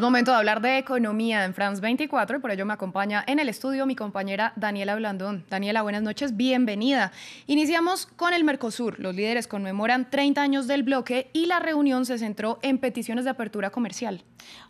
Es momento de hablar de economía en France 24 y por ello me acompaña en el estudio mi compañera Daniela Blandón. Daniela, buenas noches, bienvenida. Iniciamos con el Mercosur. Los líderes conmemoran 30 años del bloque y la reunión se centró en peticiones de apertura comercial.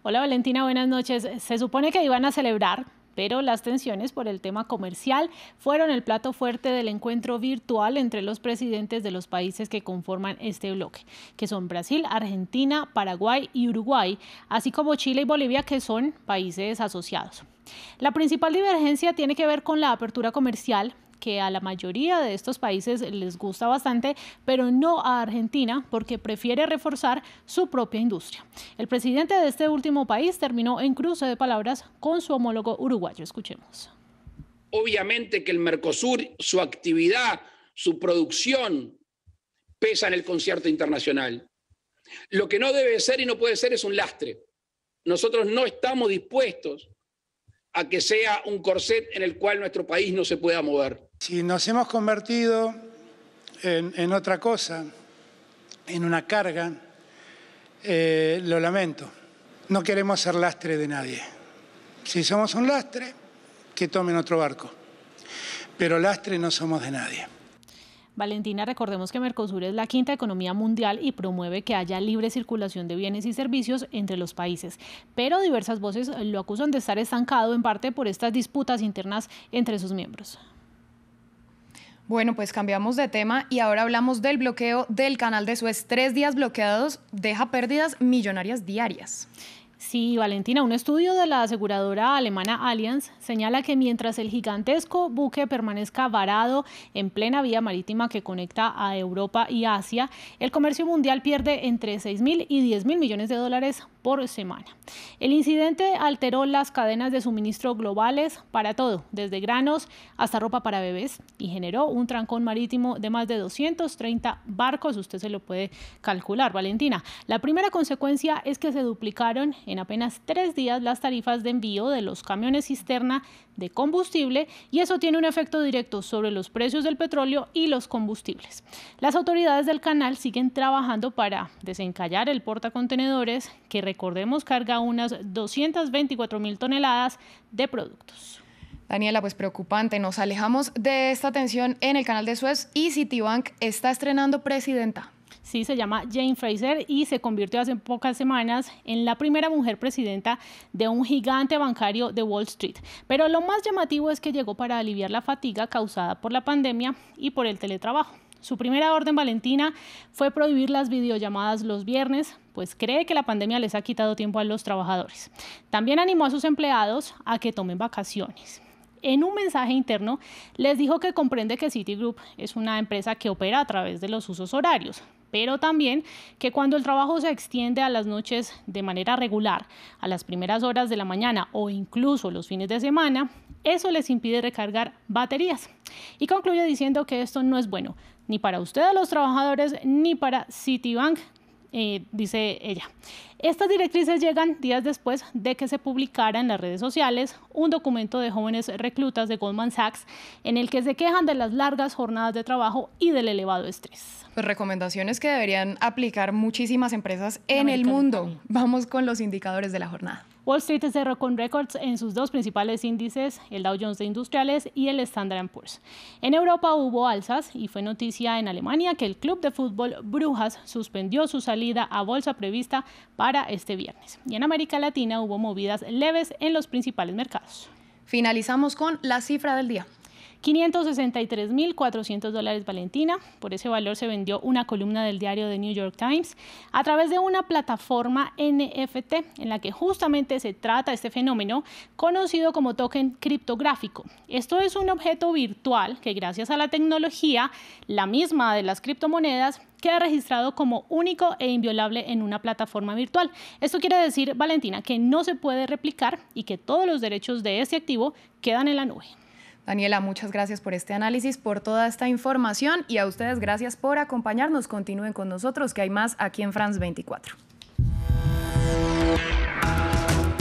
Hola Valentina, buenas noches. Se supone que iban a celebrar pero las tensiones por el tema comercial fueron el plato fuerte del encuentro virtual entre los presidentes de los países que conforman este bloque, que son Brasil, Argentina, Paraguay y Uruguay, así como Chile y Bolivia, que son países asociados. La principal divergencia tiene que ver con la apertura comercial, que a la mayoría de estos países les gusta bastante, pero no a Argentina porque prefiere reforzar su propia industria. El presidente de este último país terminó en cruce de palabras con su homólogo uruguayo. Escuchemos. Obviamente que el Mercosur, su actividad, su producción, pesa en el concierto internacional. Lo que no debe ser y no puede ser es un lastre. Nosotros no estamos dispuestos a que sea un corset en el cual nuestro país no se pueda mover. Si nos hemos convertido en, otra cosa, en una carga, eh, lo lamento. No queremos ser lastre de nadie. Si somos un lastre, que tomen otro barco. Pero lastre no somos de nadie. Valentina, recordemos que Mercosur es la quinta economía mundial y promueve que haya libre circulación de bienes y servicios entre los países, pero diversas voces lo acusan de estar estancado en parte por estas disputas internas entre sus miembros. Bueno, pues cambiamos de tema y ahora hablamos del bloqueo del canal de Suez. Tres días bloqueados deja pérdidas millonarias diarias. Sí, Valentina, un estudio de la aseguradora alemana Allianz señala que mientras el gigantesco buque permanezca varado en plena vía marítima que conecta a Europa y Asia, el comercio mundial pierde entre 6.000 mil y 10 mil millones de dólares por semana. El incidente alteró las cadenas de suministro globales para todo, desde granos hasta ropa para bebés, y generó un trancón marítimo de más de 230 barcos. Usted se lo puede calcular, Valentina. La primera consecuencia es que se duplicaron en apenas tres días las tarifas de envío de los camiones cisterna de combustible y eso tiene un efecto directo sobre los precios del petróleo y los combustibles. Las autoridades del canal siguen trabajando para desencallar el portacontenedores que recordemos carga unas 224 mil toneladas de productos. Daniela, pues preocupante, nos alejamos de esta tensión en el canal de Suez y Citibank está estrenando presidenta. Sí, se llama Jane Fraser y se convirtió hace pocas semanas en la primera mujer presidenta de un gigante bancario de Wall Street. Pero lo más llamativo es que llegó para aliviar la fatiga causada por la pandemia y por el teletrabajo. Su primera orden valentina fue prohibir las videollamadas los viernes, pues cree que la pandemia les ha quitado tiempo a los trabajadores. También animó a sus empleados a que tomen vacaciones en un mensaje interno les dijo que comprende que Citigroup es una empresa que opera a través de los usos horarios, pero también que cuando el trabajo se extiende a las noches de manera regular, a las primeras horas de la mañana o incluso los fines de semana, eso les impide recargar baterías. Y concluye diciendo que esto no es bueno, ni para ustedes los trabajadores, ni para Citibank, eh, dice ella. Estas directrices llegan días después de que se publicara en las redes sociales un documento de jóvenes reclutas de Goldman Sachs en el que se quejan de las largas jornadas de trabajo y del elevado estrés. Pues, recomendaciones que deberían aplicar muchísimas empresas en el mundo. Vamos con los indicadores de la jornada. Wall Street cerró con récords en sus dos principales índices, el Dow Jones de Industriales y el Standard Poor's. En Europa hubo alzas y fue noticia en Alemania que el club de fútbol Brujas suspendió su salida a bolsa prevista para este viernes. Y en América Latina hubo movidas leves en los principales mercados. Finalizamos con la cifra del día. 563.400 dólares Valentina. Por ese valor se vendió una columna del diario The New York Times a través de una plataforma NFT en la que justamente se trata este fenómeno conocido como token criptográfico. Esto es un objeto virtual que gracias a la tecnología, la misma de las criptomonedas, queda registrado como único e inviolable en una plataforma virtual. Esto quiere decir, Valentina, que no se puede replicar y que todos los derechos de este activo quedan en la nube. Daniela, muchas gracias por este análisis, por toda esta información y a ustedes gracias por acompañarnos. Continúen con nosotros, que hay más aquí en France 24.